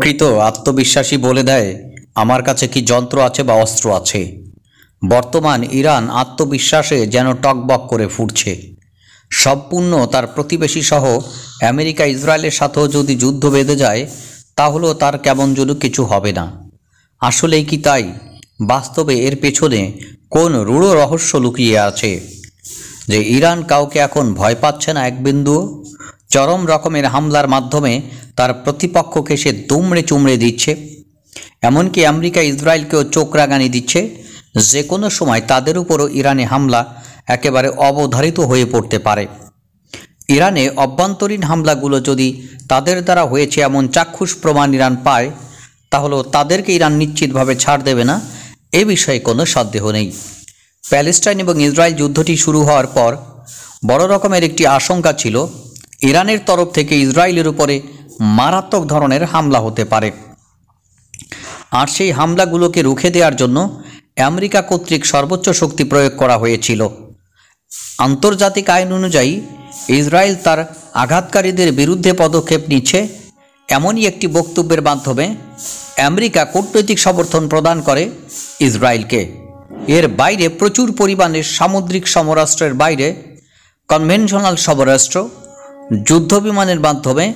প্রকৃত আত্মবিশ্বাসী বলে দেয় আমার কাছে কি যন্ত্র আছে বা অস্ত্র আছে বর্তমান ইরান আত্মবিশ্বাসে যেন টকবক করে ফুটছে সম্পূর্ণ তার প্রতিবেশী সহ আমেরিকা ইসরায়েলের সাথেও যদি যুদ্ধ বেঁধে যায় তাহলেও তার কেমন যেন কিছু হবে না আসলেই কি তাই বাস্তবে এর পেছনে কোন রূঢ় রহস্য লুকিয়ে আছে যে ইরান কাউকে এখন ভয় পাচ্ছে না এক বিন্দুও চরম রকমের হামলার মাধ্যমে তার প্রতিপক্ষকে সে দুমড়ে চুমড়ে দিচ্ছে এমনকি আমেরিকা ইসরায়েলকেও চোখরাগানি দিচ্ছে যে কোনো সময় তাদের উপরও ইরানে হামলা একেবারে অবধারিত হয়ে পড়তে পারে ইরানে অভ্যন্তরীণ হামলাগুলো যদি তাদের দ্বারা হয়েছে এমন চাক্ষুষ প্রমাণ ইরান পায় তাহলে তাদেরকে ইরান নিশ্চিতভাবে ছাড় দেবে না এ বিষয়ে কোনো সন্দেহ নেই প্যালেস্টাইন এবং ইসরায়েল যুদ্ধটি শুরু হওয়ার পর বড় রকমের একটি আশঙ্কা ছিল ইরানের তরফ থেকে ইসরায়েলের উপরে মারাত্মক ধরনের হামলা হতে পারে আর সেই হামলাগুলোকে রুখে দেওয়ার জন্য আমেরিকা কর্তৃক সর্বোচ্চ শক্তি প্রয়োগ করা হয়েছিল আন্তর্জাতিক আইন অনুযায়ী ইসরায়েল তার আঘাতকারীদের বিরুদ্ধে পদক্ষেপ নিচ্ছে এমনই একটি বক্তব্যের মাধ্যমে আমেরিকা কূটনৈতিক সমর্থন প্রদান করে ইসরায়েলকে এর বাইরে প্রচুর পরিমাণে সামুদ্রিক সমরাষ্ট্রের বাইরে কনভেনশনাল সমরাষ্ট্র যুদ্ধ বিমানের মাধ্যমে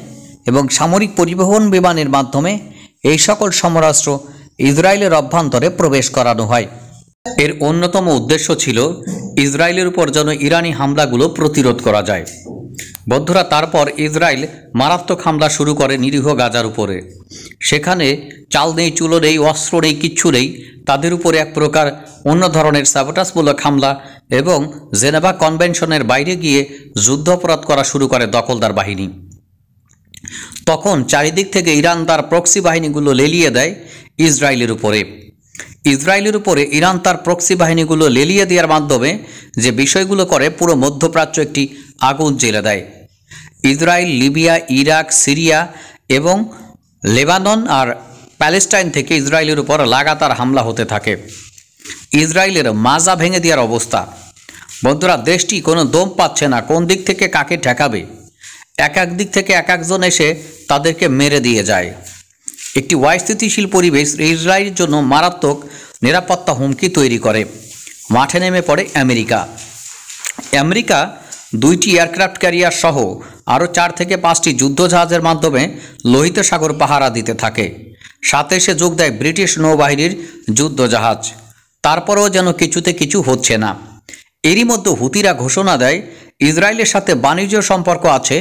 এবং সামরিক পরিবহন বিমানের মাধ্যমে এই সকল সমরাস্ত্র ইসরায়েলের অভ্যন্তরে প্রবেশ করানো হয় এর অন্যতম উদ্দেশ্য ছিল ইসরায়েলের উপর যেন ইরানি হামলাগুলো প্রতিরোধ করা যায় বদ্ধরা তারপর ইসরায়েল মারাত্মক হামলা শুরু করে নিরীহ গাজার উপরে সেখানে চাল নেই চুলো নেই অস্ত্র নেই কিচ্ছু নেই তাদের উপরে এক প্রকার অন্য ধরনের স্যাবটাসমূলক হামলা এবং জেনেভা কনভেনশনের বাইরে গিয়ে যুদ্ধ অপরাধ করা শুরু করে দখলদার বাহিনী তখন চারিদিক থেকে ইরান তার প্রক্সি বাহিনীগুলো লেলিয়ে দেয় ইসরায়েলের উপরে ইসরায়েলের উপরে ইরান তার প্রক্সি বাহিনীগুলো লেলিয়ে দেওয়ার মাধ্যমে যে বিষয়গুলো করে পুরো মধ্যপ্রাচ্য একটি আগুন জেলে দেয় ইসরায়েল লিবিয়া ইরাক সিরিয়া এবং লেবানন আর প্যালেস্টাইন থেকে ইসরায়েলের উপর লাগাতার হামলা হতে থাকে ইসরায়েলের মাজা ভেঙে দেওয়ার অবস্থা বন্ধুরা দেশটি কোনো দম পাচ্ছে না কোন দিক থেকে কাকে ঠেকাবে এক এক দিক থেকে এক একজন এসে তাদেরকে মেরে দিয়ে যায় একটি অস্থিতিশীল পরিবেশ ইসরায়েলের জন্য মারাত্মক নিরাপত্তা হুমকি তৈরি করে মাঠে নেমে পড়ে আমেরিকা আমেরিকা দুইটি এয়ারক্রাফট ক্যারিয়ার সহ আরও চার থেকে পাঁচটি যুদ্ধজাহাজের মাধ্যমে লোহিত সাগর পাহারা দিতে থাকে সাথে সে যোগ দেয় ব্রিটিশ নৌবাহিনীর যুদ্ধজাহাজ তারপরেও যেন কিছুতে কিছু হচ্ছে না এরই মধ্যে হুতিরা ঘোষণা দেয় ইসরায়েলের সাথে বাণিজ্য সম্পর্ক আছে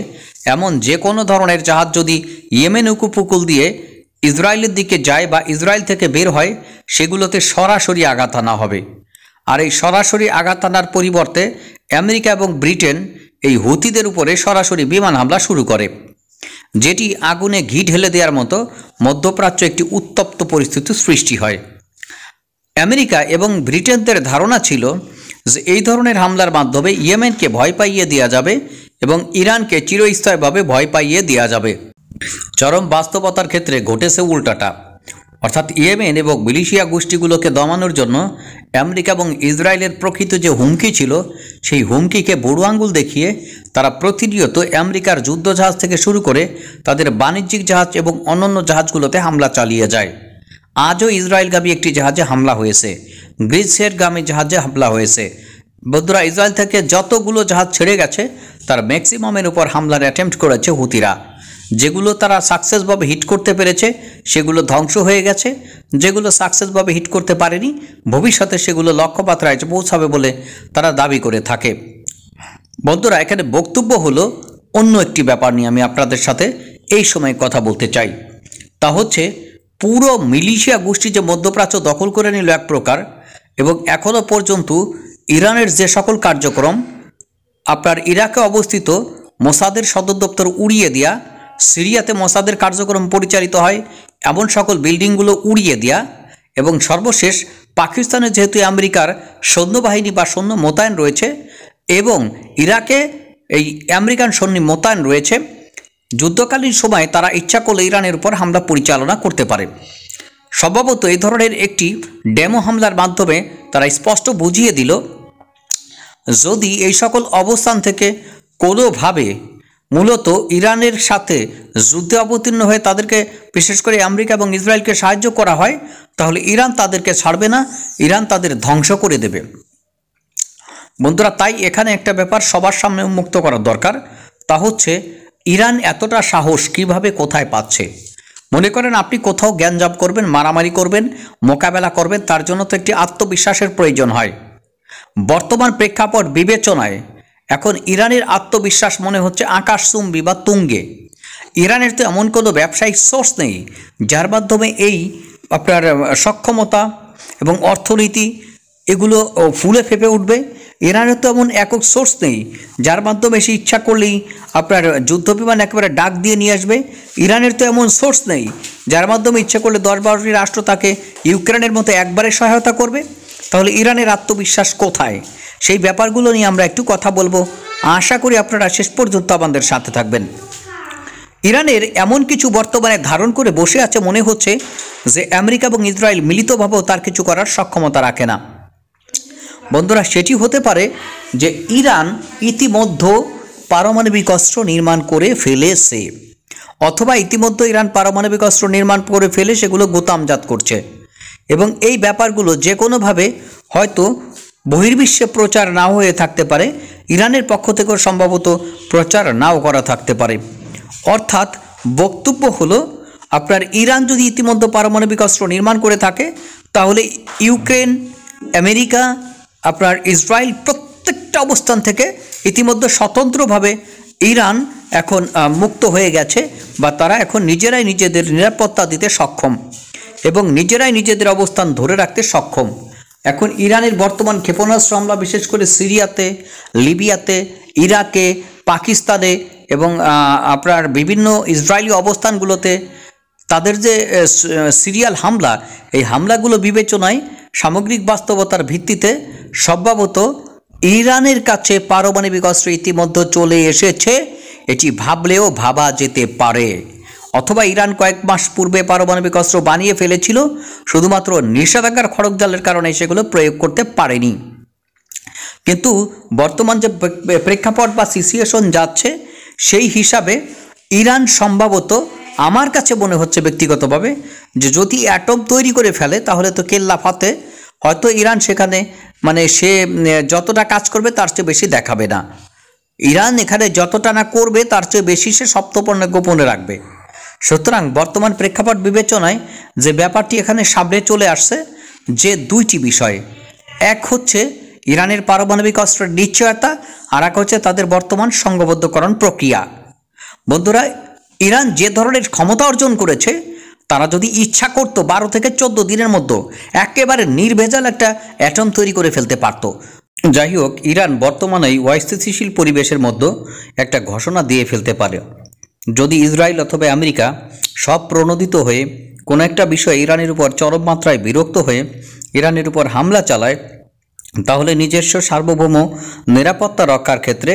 এমন যে কোনো ধরনের জাহাজ যদি ইয়েমেন উপকূল দিয়ে ইসরায়েলের দিকে যায় বা ইসরায়েল থেকে বের হয় সেগুলোতে সরাসরি আঘাত আনা হবে আর এই সরাসরি আঘাত আনার পরিবর্তে আমেরিকা এবং ব্রিটেন এই হুতিদের উপরে সরাসরি বিমান হামলা শুরু করে যেটি আগুনে ঘি ঢেলে দেওয়ার মতো মধ্যপ্রাচ্য একটি উত্তপ্ত পরিস্থিতির সৃষ্টি হয় আমেরিকা এবং ব্রিটেনদের ধারণা ছিল যে এই ধরনের হামলার মাধ্যমে ইয়েমেনকে ভয় পাইয়ে দেওয়া যাবে এবং ইরানকে চিরস্থায়ীভাবে ভয় পাইয়ে দেওয়া যাবে চরম বাস্তবতার ক্ষেত্রে ঘটেছে উল্টাটা অর্থাৎ ইয়েমেন এবং মিলিশিয়া গোষ্ঠীগুলোকে দমানোর জন্য আমেরিকা এবং ইসরায়েলের প্রকৃত যে হুমকি ছিল সেই হুমকিকে বড় আঙ্গুল দেখিয়ে তারা প্রতিনিয়ত আমেরিকার যুদ্ধজাহাজ থেকে শুরু করে তাদের বাণিজ্যিক জাহাজ এবং অন্যান্য জাহাজগুলোতে হামলা চালিয়ে যায় আজও ইসরায়েলগামী একটি জাহাজে হামলা হয়েছে গ্রিসের গামী জাহাজে হামলা হয়েছে বদ্রা ইসরায়েল থেকে যতগুলো জাহাজ ছেড়ে গেছে তার ম্যাক্সিমামের উপর হামলার অ্যাটেম্প্ট করেছে হুতিরা যেগুলো তারা সাকসেসভাবে হিট করতে পেরেছে সেগুলো ধ্বংস হয়ে গেছে যেগুলো সাকসেসভাবে হিট করতে পারেনি ভবিষ্যতে সেগুলো লক্ষ্যমাত্রায় পৌঁছাবে বলে তারা দাবি করে থাকে বন্ধুরা এখানে বক্তব্য হলো অন্য একটি ব্যাপার নিয়ে আমি আপনাদের সাথে এই সময় কথা বলতে চাই তা হচ্ছে পুরো মিলিশিয়া গোষ্ঠী যে মধ্যপ্রাচ্য দখল করে নিল এক প্রকার এবং এখনও পর্যন্ত ইরানের যে সকল কার্যক্রম আপনার ইরাকে অবস্থিত মোসাদের সদর দপ্তর উড়িয়ে দেওয়া সিরিয়াতে মোসাদের কার্যক্রম পরিচালিত হয় এমন সকল বিল্ডিংগুলো উড়িয়ে দেয়া এবং সর্বশেষ পাকিস্তানে যেহেতু আমেরিকার সৈন্যবাহিনী বা সৈন্য মোতায়েন রয়েছে এবং ইরাকে এই আমেরিকান সৈন্য মোতায়েন রয়েছে যুদ্ধকালীন সময়ে তারা ইচ্ছা করলে ইরানের উপর হামলা পরিচালনা করতে পারে সম্ভবত এই ধরনের একটি ডেমো হামলার মাধ্যমে তারা স্পষ্ট বুঝিয়ে দিল যদি এই সকল অবস্থান থেকে কোনোভাবে মূলত ইরানের সাথে যুদ্ধে অবতীর্ণ হয়ে তাদেরকে বিশেষ করে আমেরিকা এবং ইসরায়েলকে সাহায্য করা হয় তাহলে ইরান তাদেরকে ছাড়বে না ইরান তাদের ধ্বংস করে দেবে বন্ধুরা তাই এখানে একটা ব্যাপার সবার সামনে উন্মুক্ত করা দরকার তা হচ্ছে ইরান এতটা সাহস কিভাবে কোথায় পাচ্ছে মনে করেন আপনি কোথাও জ্ঞান জাপ করবেন মারামারি করবেন মোকাবেলা করবেন তার জন্য তো একটি আত্মবিশ্বাসের প্রয়োজন হয় বর্তমান প্রেক্ষাপট বিবেচনায় এখন ইরানের আত্মবিশ্বাস মনে হচ্ছে আকাশ চুম্বি বা তুঙ্গে ইরানের তো এমন কোনো ব্যবসায়িক সোর্স নেই যার মাধ্যমে এই আপনার সক্ষমতা এবং অর্থনীতি এগুলো ফুলে ফেপে উঠবে ইরানের তো এমন একক সোর্স নেই যার মাধ্যমে সে ইচ্ছা করলেই আপনার যুদ্ধবিমান একেবারে ডাক দিয়ে নিয়ে আসবে ইরানের তো এমন সোর্স নেই যার মাধ্যমে ইচ্ছা করলে দশ বারোটি রাষ্ট্র তাকে ইউক্রেনের মতো একবারে সহায়তা করবে তাহলে ইরানের আত্মবিশ্বাস কোথায় সেই ব্যাপারগুলো নিয়ে আমরা একটু কথা বলবো আশা করি আপনারা শেষ পর্যন্ত আমাদের সাথে থাকবেন ইরানের এমন কিছু বর্তমানে ধারণ করে বসে আছে মনে হচ্ছে যে আমেরিকা এবং ইসরায়েল মিলিতভাবেও তার কিছু করার সক্ষমতা রাখে না বন্ধুরা সেটি হতে পারে যে ইরান ইতিমধ্যে পারমাণবিক অস্ত্র নির্মাণ করে ফেলেছে অথবা ইতিমধ্যে ইরান পারমাণবিক অস্ত্র নির্মাণ করে ফেলে সেগুলো গোতামজাত করছে এবং এই ব্যাপারগুলো যে কোনোভাবে হয়তো বহির্বিশ্বে প্রচার নাও হয়ে থাকতে পারে ইরানের পক্ষ থেকেও সম্ভবত প্রচার নাও করা থাকতে পারে অর্থাৎ বক্তব্য হলো আপনার ইরান যদি ইতিমধ্যে পারমাণবিক অস্ত্র নির্মাণ করে থাকে তাহলে ইউক্রেন আমেরিকা আপনার ইসরায়েল প্রত্যেকটা অবস্থান থেকে ইতিমধ্যে স্বতন্ত্রভাবে ইরান এখন মুক্ত হয়ে গেছে বা তারা এখন নিজেরাই নিজেদের নিরাপত্তা দিতে সক্ষম এবং নিজেরাই নিজেদের অবস্থান ধরে রাখতে সক্ষম এখন ইরানের বর্তমান ক্ষেপণাস্ত্র হামলা বিশেষ করে সিরিয়াতে লিবিয়াতে ইরাকে পাকিস্তানে এবং আপনার বিভিন্ন ইসরায়েলি অবস্থানগুলোতে তাদের যে সিরিয়াল হামলা এই হামলাগুলো বিবেচনায় সামগ্রিক বাস্তবতার ভিত্তিতে সম্ভবত ইরানের কাছে পারমাণবিক অস্ত্র ইতিমধ্যে চলে এসেছে এটি ভাবলেও ভাবা যেতে পারে অথবা ইরান কয়েক মাস পূর্বে পারমাণবিক অস্ত্র বানিয়ে ফেলেছিল শুধুমাত্র নিষেধাজ্ঞার জালের কারণে সেগুলো প্রয়োগ করতে পারেনি কিন্তু বর্তমান যে প্রেক্ষাপট বা সিচুয়েশন যাচ্ছে সেই হিসাবে ইরান সম্ভবত আমার কাছে মনে হচ্ছে ব্যক্তিগতভাবে যে যদি অ্যাটম তৈরি করে ফেলে তাহলে তো কেল্লা ফাতে হয়তো ইরান সেখানে মানে সে যতটা কাজ করবে তার চেয়ে বেশি দেখাবে না ইরান এখানে যতটা না করবে তার চেয়ে বেশি সে সপ্তপর্ণে গোপনে রাখবে সুতরাং বর্তমান প্রেক্ষাপট বিবেচনায় যে ব্যাপারটি এখানে সামনে চলে আসছে যে দুইটি বিষয় এক হচ্ছে ইরানের পারমাণবিক অস্ত্রের নিশ্চয়তা আর এক হচ্ছে তাদের বর্তমান সংঘবদ্ধকরণ প্রক্রিয়া বন্ধুরা ইরান যে ধরনের ক্ষমতা অর্জন করেছে তারা যদি ইচ্ছা করত বারো থেকে চোদ্দ দিনের মধ্যে একেবারে নির্ভেজাল একটা অ্যাটম তৈরি করে ফেলতে পারত যাই হোক ইরান বর্তমানেই অস্থিতিশীল পরিবেশের মধ্যে একটা ঘোষণা দিয়ে ফেলতে পারে যদি ইসরায়েল অথবা আমেরিকা সব প্রণোদিত হয়ে কোনো একটা বিষয়ে ইরানের উপর চরম মাত্রায় বিরক্ত হয়ে ইরানের উপর হামলা চালায় তাহলে নিজস্ব সার্বভৌম নিরাপত্তা রক্ষার ক্ষেত্রে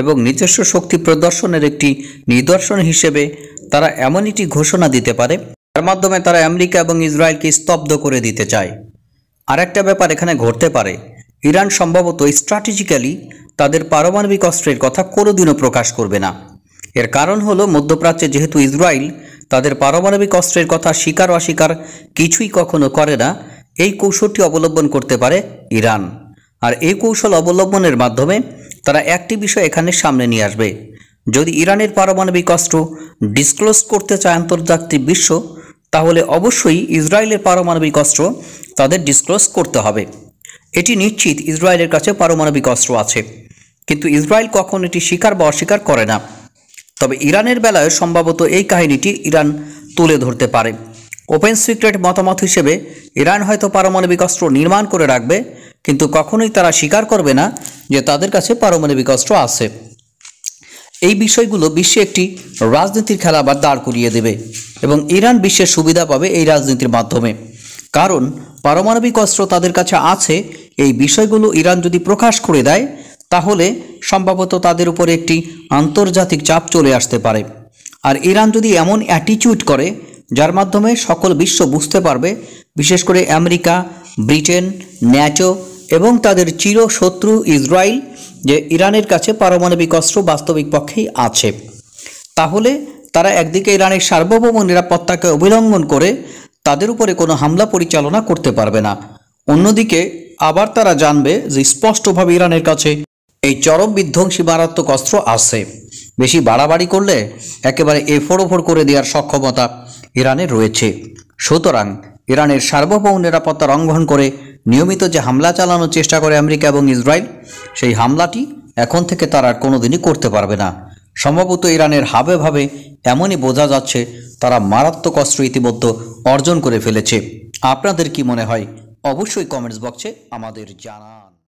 এবং নিজস্ব শক্তি প্রদর্শনের একটি নিদর্শন হিসেবে তারা এমন একটি ঘোষণা দিতে পারে যার মাধ্যমে তারা আমেরিকা এবং ইসরায়েলকে স্তব্ধ করে দিতে চায় আরেকটা ব্যাপার এখানে ঘটতে পারে ইরান সম্ভবত স্ট্র্যাটেজিক্যালি তাদের পারমাণবিক অস্ত্রের কথা কোনোদিনও প্রকাশ করবে না এর কারণ হলো মধ্যপ্রাচ্যে যেহেতু ইসরায়েল তাদের পারমাণবিক অস্ত্রের কথা স্বীকার অস্বীকার কিছুই কখনো করে না এই কৌশলটি অবলম্বন করতে পারে ইরান আর এই কৌশল অবলম্বনের মাধ্যমে তারা একটি বিষয় এখানে সামনে নিয়ে আসবে যদি ইরানের পারমাণবিক অস্ত্র ডিসক্লোজ করতে চায় আন্তর্জাতিক বিশ্ব তাহলে অবশ্যই ইসরায়েলের পারমাণবিক অস্ত্র তাদের ডিসক্লোজ করতে হবে এটি নিশ্চিত ইসরায়েলের কাছে পারমাণবিক অস্ত্র আছে কিন্তু ইসরায়েল কখন এটি স্বীকার বা অস্বীকার করে না তবে ইরানের বেলায় সম্ভবত এই কাহিনীটি ইরান তুলে ধরতে পারে ওপেন সিক্রেট মতামত হিসেবে ইরান হয়তো পারমাণবিক অস্ত্র নির্মাণ করে রাখবে কিন্তু কখনোই তারা স্বীকার করবে না যে তাদের কাছে পারমাণবিক অস্ত্র আছে এই বিষয়গুলো বিশ্বে একটি রাজনীতির খেলা বা দাঁড় করিয়ে দেবে এবং ইরান বিশ্বের সুবিধা পাবে এই রাজনীতির মাধ্যমে কারণ পারমাণবিক অস্ত্র তাদের কাছে আছে এই বিষয়গুলো ইরান যদি প্রকাশ করে দেয় তাহলে সম্ভবত তাদের উপরে একটি আন্তর্জাতিক চাপ চলে আসতে পারে আর ইরান যদি এমন অ্যাটিচিউড করে যার মাধ্যমে সকল বিশ্ব বুঝতে পারবে বিশেষ করে আমেরিকা ব্রিটেন ন্যাচো এবং তাদের চিরশত্রু ইসরায়েল যে ইরানের কাছে পারমাণবিক অস্ত্র বাস্তবিক পক্ষেই আছে তাহলে তারা একদিকে ইরানের সার্বভৌম নিরাপত্তাকে অবিলম্বন করে তাদের উপরে কোনো হামলা পরিচালনা করতে পারবে না অন্যদিকে আবার তারা জানবে যে স্পষ্টভাবে ইরানের কাছে এই চরম বিধ্বংসী মারাত্মক অস্ত্র আছে বেশি বাড়াবাড়ি করলে একেবারে এফোর ওফোর করে দেওয়ার সক্ষমতা ইরানের রয়েছে সুতরাং ইরানের সার্বভৌম নিরাপত্তা লঙ্ঘন করে নিয়মিত যে হামলা চালানোর চেষ্টা করে আমেরিকা এবং ইসরায়েল সেই হামলাটি এখন থেকে তারা আর কোনোদিনই করতে পারবে না সম্ভবত ইরানের হাবে ভাবে এমনই বোঝা যাচ্ছে তারা মারাত্মক অস্ত্র ইতিমধ্যে অর্জন করে ফেলেছে আপনাদের কি মনে হয় অবশ্যই কমেন্টস বক্সে আমাদের জানান